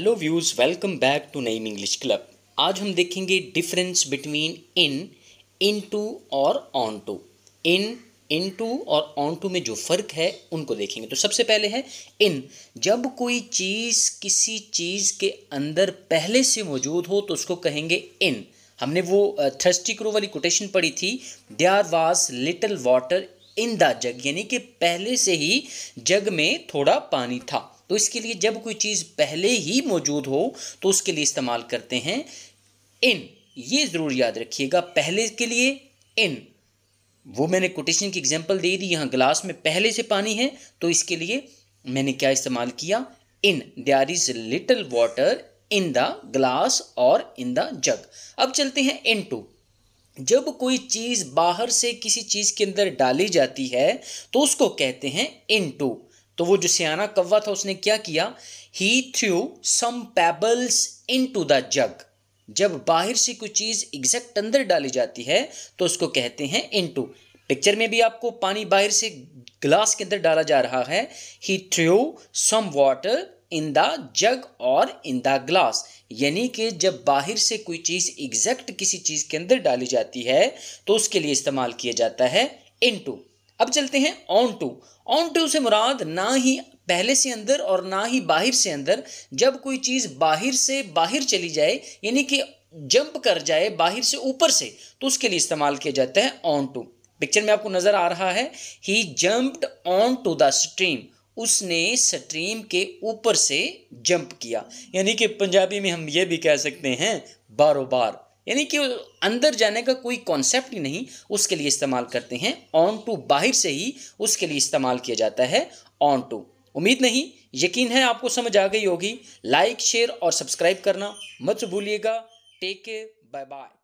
hello views welcome back to Naeem English club आज हम देखेंगे difference between in into और onto in into और onto में जो फ़र्क है उनको देखेंगे तो सबसे पहले है इन जब कोई चीज़ किसी चीज़ के अंदर पहले से मौजूद हो तो उसको कहेंगे इन हमने वो थर्स्टी क्रो वाली कोटेशन पढ़ी थी there was little water in the jug यानी कि पहले से ही जग में थोड़ा पानी था तो इसके लिए जब कोई चीज़ पहले ही मौजूद हो तो उसके लिए इस्तेमाल करते हैं इन ये ज़रूर याद रखिएगा पहले के लिए इन वो मैंने कोटेशन की एग्जांपल दे दी यहाँ ग्लास में पहले से पानी है तो इसके लिए मैंने क्या इस्तेमाल किया in there is little water in the glass और इन द जग अब चलते हैं इन टू जब कोई चीज़ बाहर से किसी चीज़ के अंदर डाली जाती है तो उसको कहते हैं इन टू तो वो जो सियाना कौवा था उसने क्या किया he threw some pebbles into the jug जब बाहर से कोई चीज़ एग्जैक्ट अंदर डाली जाती है तो उसको कहते हैं इनटू पिक्चर में भी आपको पानी बाहर से ग्लास के अंदर डाला जा रहा है he threw some water in the jug और इन द ग्लास यानी कि जब बाहर से कोई चीज़ एग्जैक्ट किसी चीज़ के अंदर डाली जाती है तो उसके लिए इस्तेमाल किया जाता है इनटू अब चलते हैं ऑन टू ऑन टू से मुराद ना ही पहले से अंदर और ना ही बाहर से अंदर जब कोई चीज़ बाहर से बाहर चली जाए यानी कि जंप कर जाए बाहर से ऊपर से तो उसके लिए इस्तेमाल किया जाता है ऑन टू पिक्चर में आपको नज़र आ रहा है he jumped onto the stream उसने स्ट्रीम के ऊपर से जंप किया यानी कि पंजाबी में हम ये भी कह सकते हैं बारो बार यानी कि अंदर जाने का कोई कॉन्सेप्ट ही नहीं उसके लिए इस्तेमाल करते हैं ऑन टू बाहर से ही उसके लिए इस्तेमाल किया जाता है ऑन टू उम्मीद नहीं यकीन है आपको समझ आ गई होगी लाइक शेयर और सब्सक्राइब करना मत भूलिएगा टेक केयर बाय बाय